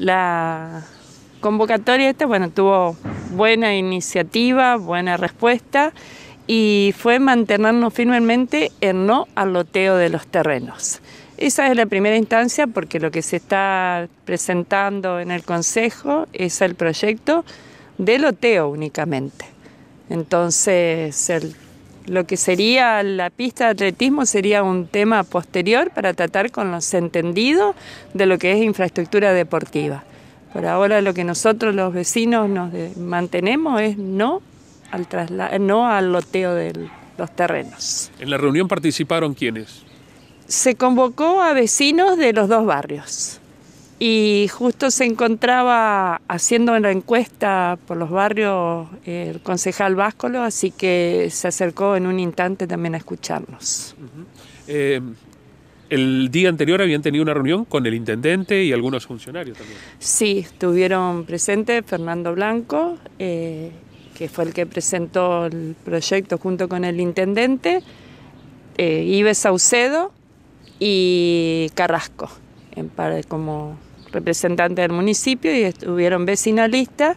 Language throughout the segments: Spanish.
La convocatoria esta, bueno, tuvo buena iniciativa, buena respuesta y fue mantenernos firmemente en no al loteo de los terrenos. Esa es la primera instancia porque lo que se está presentando en el Consejo es el proyecto de loteo únicamente. Entonces, el lo que sería la pista de atletismo sería un tema posterior para tratar con los entendidos de lo que es infraestructura deportiva. Por ahora lo que nosotros los vecinos nos mantenemos es no al, no al loteo de los terrenos. ¿En la reunión participaron quiénes? Se convocó a vecinos de los dos barrios y justo se encontraba haciendo una encuesta por los barrios el concejal Váscolo, así que se acercó en un instante también a escucharnos. Eh, el día anterior habían tenido una reunión con el intendente y algunos funcionarios también. Sí, estuvieron presentes Fernando Blanco, eh, que fue el que presentó el proyecto junto con el intendente, eh, Ibe Saucedo y Carrasco, en par, como representante del municipio y estuvieron vecinalistas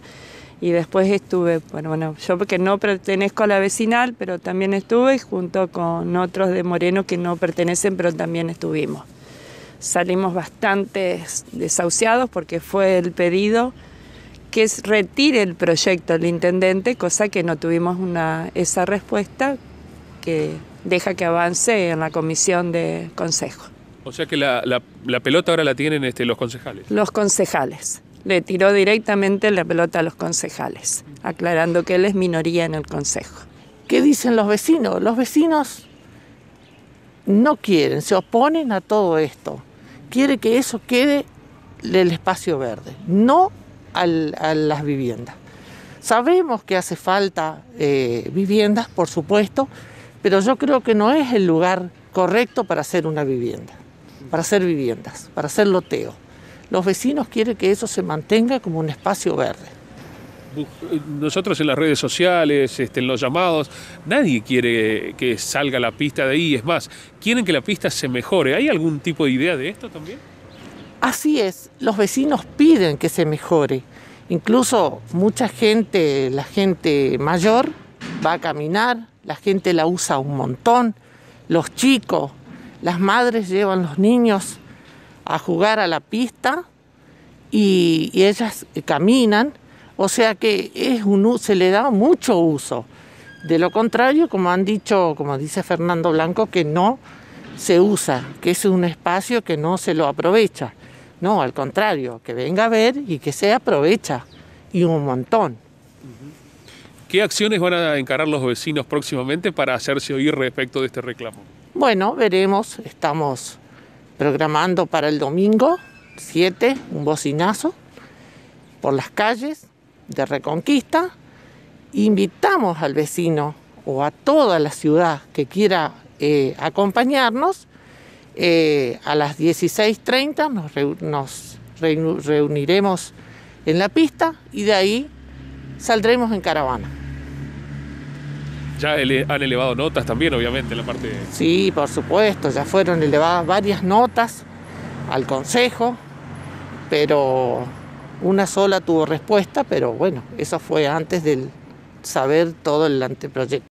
y después estuve, bueno, bueno, yo porque no pertenezco a la vecinal, pero también estuve junto con otros de Moreno que no pertenecen, pero también estuvimos. Salimos bastante desahuciados porque fue el pedido que retire el proyecto el intendente, cosa que no tuvimos una, esa respuesta que deja que avance en la comisión de consejo. O sea que la, pelota ahora la tienen este, los concejales. Los concejales. Le tiró directamente la pelota a los concejales, aclarando que él es minoría en el consejo. ¿Qué dicen los vecinos? Los vecinos no quieren, se oponen a todo esto. Quiere que eso quede del espacio verde, no a las viviendas. Sabemos que hace falta eh, viviendas, por supuesto, pero yo creo que no es el lugar correcto para hacer una vivienda para hacer viviendas, para hacer loteo. Los vecinos quieren que eso se mantenga como un espacio verde. Eh, nosotros en las redes sociales, este, en los llamados, nadie quiere que salga la pista de ahí. Es más, quieren que la pista se mejore. ¿Hay algún tipo de idea de esto también? Así es, los vecinos piden que se mejore. Incluso mucha gente, la gente mayor, va a caminar, la gente la usa un montón, los chicos, las madres llevan los niños a jugar a la pista y, ellas eh, caminan, o sea que es un, se le da mucho uso. De lo contrario, como han dicho, como dice Fernando Blanco, que no se usa, que es un espacio que no se lo aprovecha. No, al contrario, que venga a ver y que se aprovecha, y un montón. ¿Qué acciones van a encarar los vecinos próximamente para hacerse oír respecto de este reclamo? Bueno, veremos, estamos programando para el domingo 7 un bocinazo por las calles de Reconquista. Invitamos al vecino o a toda la ciudad que quiera eh, acompañarnos. Eh, a las 16.30 nos, nos reuniremos en la pista y de ahí saldremos en caravana. Ya han elevado notas también, obviamente, en la parte... Sí, por supuesto, ya fueron elevadas varias notas al Consejo, pero una sola tuvo respuesta, pero bueno, eso fue antes del saber todo el anteproyecto.